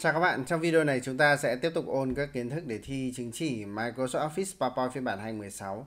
Chào các bạn, trong video này chúng ta sẽ tiếp tục ôn các kiến thức để thi chứng chỉ Microsoft Office PowerPoint phiên bản 2016.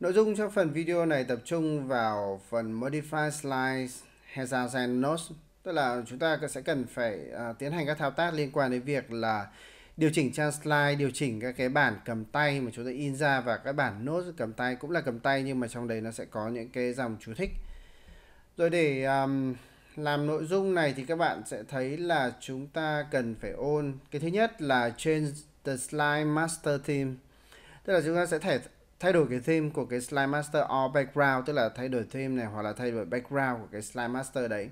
Nội dung cho phần video này tập trung vào phần Modify Slides, Hazards Notes, tức là chúng ta sẽ cần phải uh, tiến hành các thao tác liên quan đến việc là điều chỉnh trang slide, điều chỉnh các cái bản cầm tay mà chúng ta in ra và các bản nốt cầm tay cũng là cầm tay nhưng mà trong đấy nó sẽ có những cái dòng chú thích. Rồi để um, làm nội dung này thì các bạn sẽ thấy là chúng ta cần phải ôn cái thứ nhất là change the slide master theme tức là chúng ta sẽ thể thay đổi cái theme của cái slide master or background tức là thay đổi theme này hoặc là thay đổi background của cái slide master đấy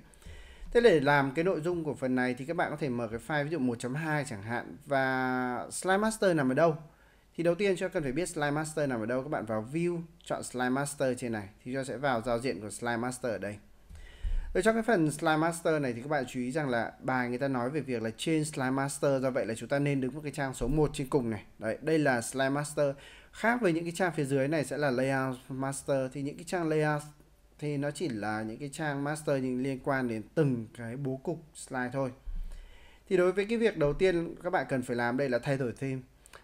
thế để làm cái nội dung của phần này thì các bạn có thể mở cái file ví dụ 1.2 chẳng hạn và slide master nằm ở đâu thì đầu tiên cho cần phải biết slide master nằm ở đâu các bạn vào view chọn slide master trên này thì cho sẽ vào giao diện của slide master ở đây rồi trong cái phần slide master này thì các bạn chú ý rằng là bài người ta nói về việc là trên slide master do vậy là chúng ta nên đứng vào cái trang số 1 trên cùng này. Đấy, đây là slide master. Khác với những cái trang phía dưới này sẽ là layout master thì những cái trang layout thì nó chỉ là những cái trang master những liên quan đến từng cái bố cục slide thôi. Thì đối với cái việc đầu tiên các bạn cần phải làm đây là thay đổi theme.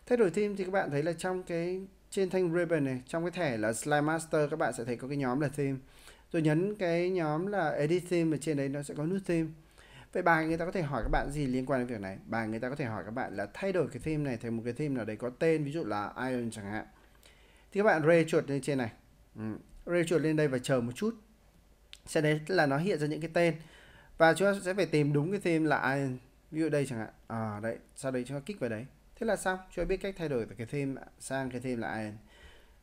Thay đổi theme thì các bạn thấy là trong cái trên thanh ribbon này, trong cái thẻ là slide master các bạn sẽ thấy có cái nhóm là theme rồi nhấn cái nhóm là edit theme và trên đấy nó sẽ có nút theme vậy bài người ta có thể hỏi các bạn gì liên quan đến việc này bài người ta có thể hỏi các bạn là thay đổi cái theme này thành một cái theme nào đấy có tên ví dụ là iron chẳng hạn thì các bạn ray chuột lên trên này ừ. ray chuột lên đây và chờ một chút sẽ đấy là nó hiện ra những cái tên và chúng ta sẽ phải tìm đúng cái theme là iron ví dụ đây chẳng hạn à, đấy sau đấy chúng ta kích vào đấy thế là xong chúng ta biết cách thay đổi cái theme sang cái theme là iron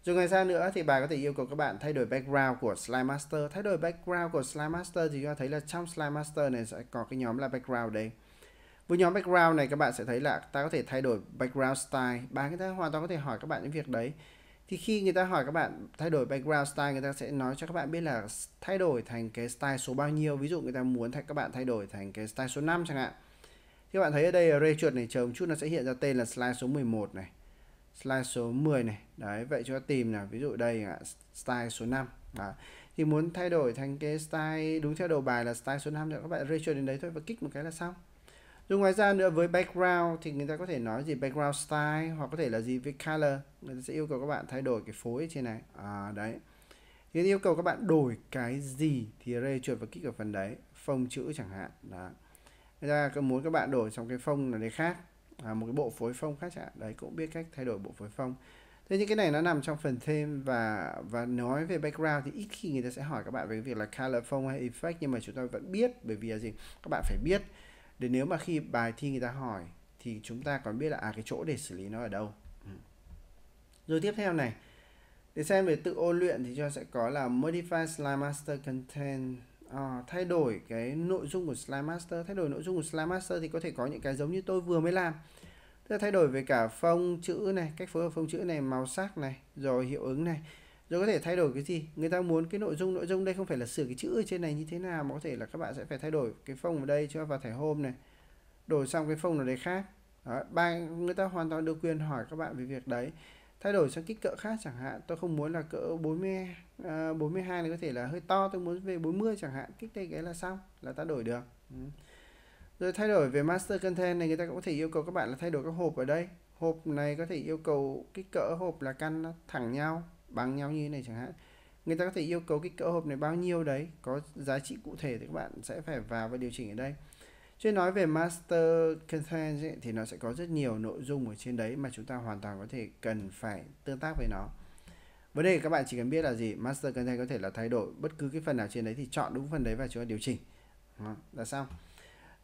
rồi ngoài ra nữa thì bài có thể yêu cầu các bạn thay đổi background của Slide Master. Thay đổi background của Slide Master thì chúng ta thấy là trong Slide Master này sẽ có cái nhóm là background đây. Với nhóm background này các bạn sẽ thấy là ta có thể thay đổi background style. Bài người ta hoàn toàn có thể hỏi các bạn những việc đấy. Thì khi người ta hỏi các bạn thay đổi background style người ta sẽ nói cho các bạn biết là thay đổi thành cái style số bao nhiêu. Ví dụ người ta muốn thay các bạn thay đổi thành cái style số 5 chẳng hạn. Thì các bạn thấy ở đây ray chuột này chờ một chút nó sẽ hiện ra tên là slide số 11 này slide số 10 này đấy vậy chúng ta tìm là ví dụ đây là style số 5 đó. thì muốn thay đổi thành cái style đúng theo đầu bài là style số 5 thì các bạn ratio đến đấy thôi và kích một cái là xong rồi ngoài ra nữa với background thì người ta có thể nói gì background style hoặc có thể là gì với color người ta sẽ yêu cầu các bạn thay đổi cái phối trên này à, đấy thì yêu cầu các bạn đổi cái gì thì ray chuột và kích ở phần đấy phông chữ chẳng hạn đó người ta muốn các bạn đổi trong cái phông là đấy khác à, một cái bộ phối phong khác chẳng đấy cũng biết cách thay đổi bộ phối phong thế những cái này nó nằm trong phần thêm và và nói về background thì ít khi người ta sẽ hỏi các bạn về việc là color phông hay effect nhưng mà chúng ta vẫn biết bởi vì là gì các bạn phải biết để nếu mà khi bài thi người ta hỏi thì chúng ta còn biết là à cái chỗ để xử lý nó ở đâu ừ. rồi tiếp theo này để xem về tự ôn luyện thì cho sẽ có là modify slide master content à, thay đổi cái nội dung của slide master thay đổi nội dung của slide master thì có thể có những cái giống như tôi vừa mới làm tức là thay đổi về cả phông chữ này cách phối hợp phông chữ này màu sắc này rồi hiệu ứng này rồi có thể thay đổi cái gì người ta muốn cái nội dung nội dung đây không phải là sửa cái chữ ở trên này như thế nào mà có thể là các bạn sẽ phải thay đổi cái phông ở đây cho vào thẻ hôm này đổi sang cái phông ở đây khác ba người ta hoàn toàn được quyền hỏi các bạn về việc đấy thay đổi sang kích cỡ khác chẳng hạn tôi không muốn là cỡ 40 à, 42 này có thể là hơi to tôi muốn về 40 chẳng hạn kích đây cái là xong là ta đổi được ừ. rồi thay đổi về master content này người ta cũng có thể yêu cầu các bạn là thay đổi các hộp ở đây hộp này có thể yêu cầu kích cỡ hộp là căn thẳng nhau bằng nhau như thế này chẳng hạn người ta có thể yêu cầu kích cỡ hộp này bao nhiêu đấy có giá trị cụ thể thì các bạn sẽ phải vào và điều chỉnh ở đây Chứ nói về master content ấy, thì nó sẽ có rất nhiều nội dung ở trên đấy mà chúng ta hoàn toàn có thể cần phải tương tác với nó. Vấn đề các bạn chỉ cần biết là gì, master content có thể là thay đổi bất cứ cái phần nào trên đấy thì chọn đúng phần đấy và chúng ta điều chỉnh. Đó, là xong.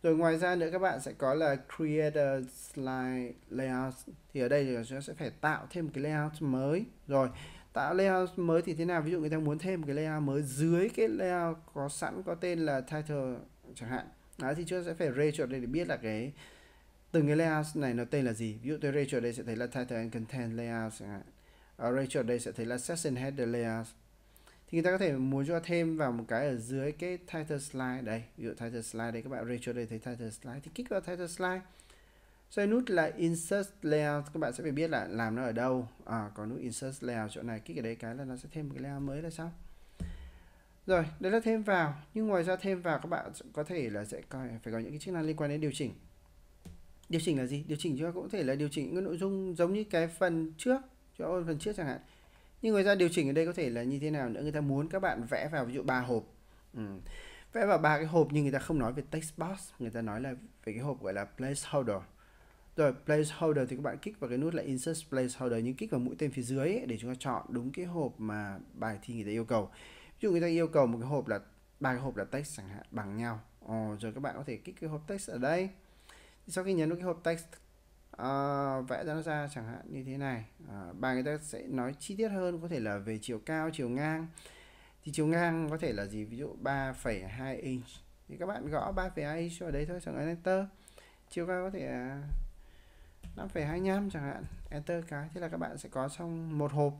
Rồi ngoài ra nữa các bạn sẽ có là create slide layout thì ở đây thì chúng ta sẽ phải tạo thêm cái layout mới. Rồi, tạo layout mới thì thế nào? Ví dụ người ta muốn thêm một cái layout mới dưới cái layout có sẵn có tên là title chẳng hạn Đấy thì chúng ta sẽ phải chuột đây để biết là cái từng cái layout này nó tên là gì. Ví dụ tôi chuột đây sẽ thấy là title and content layout chẳng hạn. Ở ờ, ratio đây sẽ thấy là section header layout. Thì người ta có thể muốn cho thêm vào một cái ở dưới cái title slide đây. Ví dụ title slide đây các bạn chuột đây thấy title slide thì kích vào title slide. Rồi nút là insert layout các bạn sẽ phải biết là làm nó ở đâu. À, ờ, có nút insert layout chỗ này kích ở đây cái là nó sẽ thêm một cái layout mới là sao? Rồi, đấy là thêm vào, nhưng ngoài ra thêm vào các bạn có thể là sẽ coi phải có những cái chức năng liên quan đến điều chỉnh. Điều chỉnh là gì? Điều chỉnh chúng ta cũng có thể là điều chỉnh những cái nội dung giống như cái phần trước, chỗ phần trước chẳng hạn. Nhưng ngoài ra điều chỉnh ở đây có thể là như thế nào nữa, người ta muốn các bạn vẽ vào ví dụ ba hộp. Ừ. Vẽ vào ba cái hộp nhưng người ta không nói về text box, người ta nói là về cái hộp gọi là placeholder. Rồi placeholder thì các bạn kích vào cái nút là insert placeholder nhưng kích vào mũi tên phía dưới ấy, để chúng ta chọn đúng cái hộp mà bài thi người ta yêu cầu ví dụ người ta yêu cầu một cái hộp là ba cái hộp là text chẳng hạn bằng nhau Ồ, rồi các bạn có thể kích cái hộp text ở đây sau khi nhấn vào cái hộp text uh, vẽ ra nó ra chẳng hạn như thế này uh, ờ, bài người ta sẽ nói chi tiết hơn có thể là về chiều cao chiều ngang thì chiều ngang có thể là gì ví dụ 3,2 inch thì các bạn gõ 3,2 inch ở đấy thôi chẳng hạn enter chiều cao có thể là 5,25 chẳng hạn enter cái thế là các bạn sẽ có xong một hộp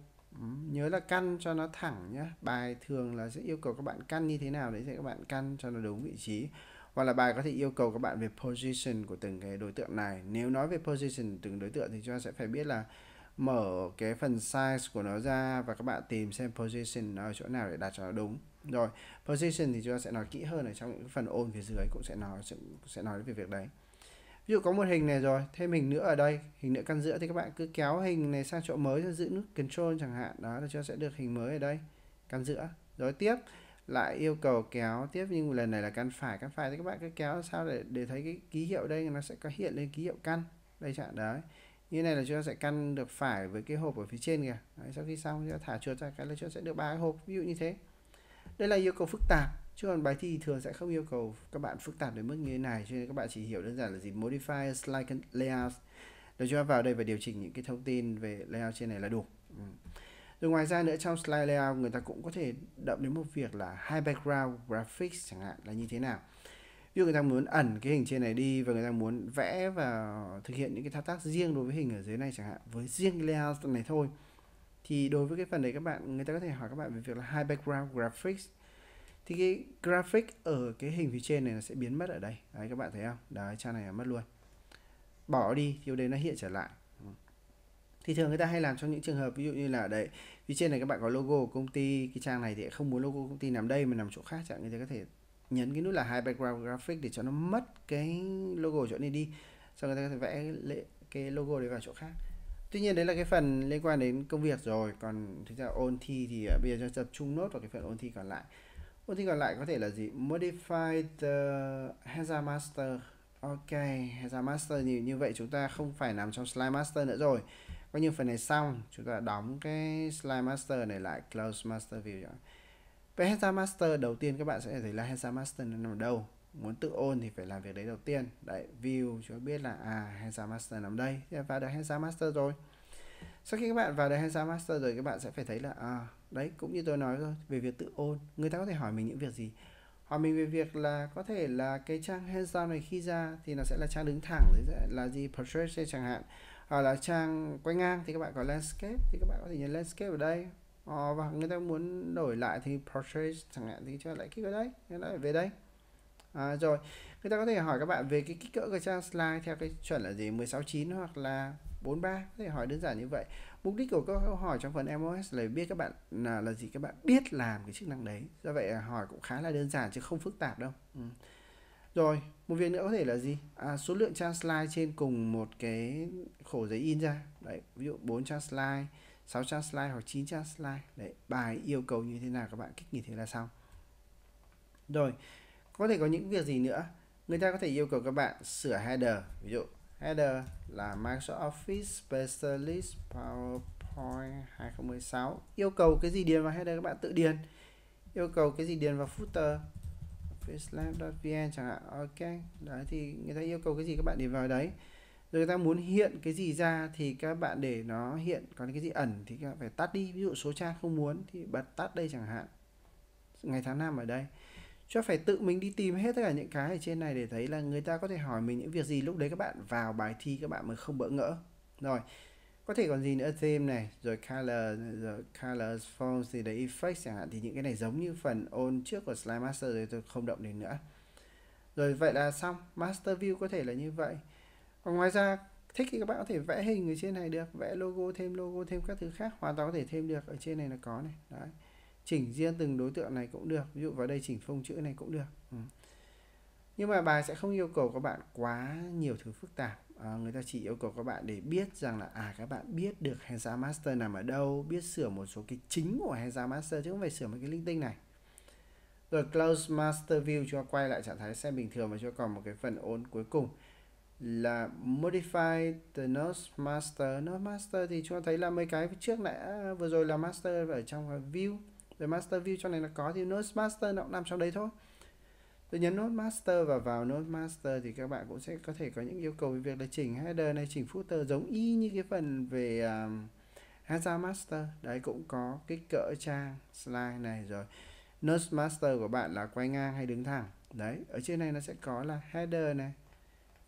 nhớ là căn cho nó thẳng nhé bài thường là sẽ yêu cầu các bạn căn như thế nào đấy thì các bạn căn cho nó đúng vị trí hoặc là bài có thể yêu cầu các bạn về position của từng cái đối tượng này nếu nói về position từng đối tượng thì chúng ta sẽ phải biết là mở cái phần size của nó ra và các bạn tìm xem position nó ở chỗ nào để đặt cho nó đúng rồi position thì chúng ta sẽ nói kỹ hơn ở trong những phần ôn phía dưới cũng sẽ nói sẽ, sẽ nói về việc đấy ví dụ có một hình này rồi thêm hình nữa ở đây hình nữa căn giữa thì các bạn cứ kéo hình này sang chỗ mới giữ nút control chẳng hạn đó là cho sẽ được hình mới ở đây căn giữa rồi tiếp lại yêu cầu kéo tiếp nhưng lần này là căn phải căn phải thì các bạn cứ kéo sao để để thấy cái ký hiệu đây nó sẽ có hiện lên ký hiệu căn đây chẳng đấy như này là chúng ta sẽ căn được phải với cái hộp ở phía trên kìa đấy, sau khi xong chúng ta thả chuột ra cái là chúng ta sẽ được ba cái hộp ví dụ như thế đây là yêu cầu phức tạp chứ còn bài thi thường sẽ không yêu cầu các bạn phức tạp đến mức như thế này cho nên các bạn chỉ hiểu đơn giản là gì modify slide layout để cho vào đây và điều chỉnh những cái thông tin về layout trên này là đủ ừ. rồi ngoài ra nữa trong slide layout người ta cũng có thể động đến một việc là high background graphics chẳng hạn là như thế nào ví dụ người ta muốn ẩn cái hình trên này đi và người ta muốn vẽ và thực hiện những cái thao tác riêng đối với hình ở dưới này chẳng hạn với riêng layout này thôi thì đối với cái phần đấy các bạn người ta có thể hỏi các bạn về việc là high background graphics thì cái graphic ở cái hình phía trên này nó sẽ biến mất ở đây đấy các bạn thấy không đấy trang này là mất luôn bỏ đi thì đấy nó hiện trở lại thì thường người ta hay làm trong những trường hợp ví dụ như là đấy, phía trên này các bạn có logo của công ty cái trang này thì không muốn logo công ty nằm đây mà nằm chỗ khác chẳng người ta có thể nhấn cái nút là hide background graphic để cho nó mất cái logo chỗ này đi sau người ta có thể vẽ cái logo đấy vào chỗ khác tuy nhiên đấy là cái phần liên quan đến công việc rồi còn thực ra ôn thi thì à, bây giờ cho tập trung nốt vào cái phần ôn thi còn lại một thì còn lại có thể là gì? Modify the Hazard Master. Ok, Hazard Master như, như vậy chúng ta không phải nằm trong Slide Master nữa rồi. Coi như phần này xong, chúng ta đóng cái Slide Master này lại Close Master View. Rồi. Về Hazard Master đầu tiên các bạn sẽ thấy là Hazard Master nằm ở đâu. Muốn tự ôn thì phải làm việc đấy đầu tiên. Đấy, View chúng ta biết là à Hazard Master nằm đây. Và được Hazard Master rồi. Sau khi các bạn vào được Hazard Master rồi các bạn sẽ phải thấy là à, đấy cũng như tôi nói rồi về việc tự ôn người ta có thể hỏi mình những việc gì hỏi mình về việc là có thể là cái trang hands-on này khi ra thì nó sẽ là trang đứng thẳng đấy là gì portrait chẳng hạn hoặc là trang quay ngang thì các bạn có landscape thì các bạn có thể nhấn landscape ở đây ờ, và người ta muốn đổi lại thì portrait chẳng hạn thì cho lại kích vào đây lại về đây à, rồi người ta có thể hỏi các bạn về cái kích cỡ của trang slide theo cái chuẩn là gì 169 hoặc là 43 có thể hỏi đơn giản như vậy mục đích của câu hỏi trong phần MOS là biết các bạn là là gì các bạn biết làm cái chức năng đấy do vậy à, hỏi cũng khá là đơn giản chứ không phức tạp đâu ừ. rồi một việc nữa có thể là gì à, số lượng trang slide trên cùng một cái khổ giấy in ra đấy ví dụ 4 trang slide 6 trang slide hoặc 9 trang slide đấy bài yêu cầu như thế nào các bạn kích như thế là xong rồi có thể có những việc gì nữa người ta có thể yêu cầu các bạn sửa header ví dụ Header là Microsoft Office Specialist PowerPoint 2016. Yêu cầu cái gì điền vào header các bạn tự điền. Yêu cầu cái gì điền vào footer officelab.vn chẳng hạn. Ok. Đấy thì người ta yêu cầu cái gì các bạn điền vào đấy. Rồi người ta muốn hiện cái gì ra thì các bạn để nó hiện còn cái gì ẩn thì các bạn phải tắt đi. Ví dụ số trang không muốn thì bật tắt đây chẳng hạn. Ngày tháng năm ở đây cho phải tự mình đi tìm hết tất cả những cái ở trên này để thấy là người ta có thể hỏi mình những việc gì lúc đấy các bạn vào bài thi các bạn mới không bỡ ngỡ rồi có thể còn gì nữa thêm này rồi color rồi colors forms thì đấy effects chẳng hạn thì những cái này giống như phần ôn trước của slide master rồi tôi không động đến nữa rồi vậy là xong master view có thể là như vậy còn ngoài ra thích thì các bạn có thể vẽ hình ở trên này được vẽ logo thêm logo thêm các thứ khác hoàn toàn có thể thêm được ở trên này là có này đấy chỉnh riêng từng đối tượng này cũng được ví dụ vào đây chỉnh phông chữ này cũng được ừ. nhưng mà bài sẽ không yêu cầu các bạn quá nhiều thứ phức tạp à, người ta chỉ yêu cầu các bạn để biết rằng là à các bạn biết được Heza Master nằm ở đâu biết sửa một số cái chính của Heza Master chứ không phải sửa mấy cái linh tinh này rồi close master view cho quay lại trạng thái xem bình thường và cho còn một cái phần ôn cuối cùng là modify the node master node master thì chúng ta thấy là mấy cái trước nãy à, vừa rồi là master ở trong view rồi master view trong này là có thì node master nó cũng nằm trong đấy thôi tôi nhấn node master và vào node master thì các bạn cũng sẽ có thể có những yêu cầu về việc là chỉnh header này chỉnh footer giống y như cái phần về um, Hazard Master đấy cũng có kích cỡ trang slide này rồi node Master của bạn là quay ngang hay đứng thẳng đấy ở trên này nó sẽ có là header này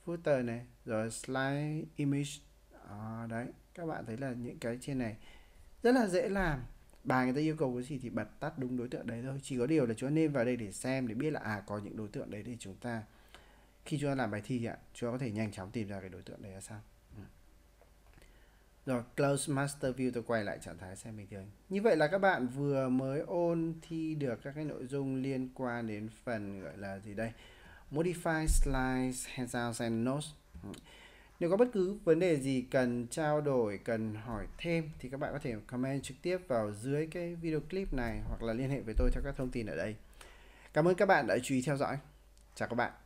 footer này rồi slide image à, đấy các bạn thấy là những cái trên này rất là dễ làm bài người ta yêu cầu cái gì thì bật tắt đúng đối tượng đấy thôi chỉ có điều là chúng ta nên vào đây để xem để biết là à có những đối tượng đấy để chúng ta khi chúng ta làm bài thi ạ chúng ta có thể nhanh chóng tìm ra cái đối tượng đấy là sao ừ. rồi close master view tôi quay lại trạng thái xem bình thường như vậy là các bạn vừa mới ôn thi được các cái nội dung liên quan đến phần gọi là gì đây modify slides handout and notes ừ. Nếu có bất cứ vấn đề gì cần trao đổi, cần hỏi thêm thì các bạn có thể comment trực tiếp vào dưới cái video clip này hoặc là liên hệ với tôi theo các thông tin ở đây. Cảm ơn các bạn đã chú ý theo dõi. Chào các bạn.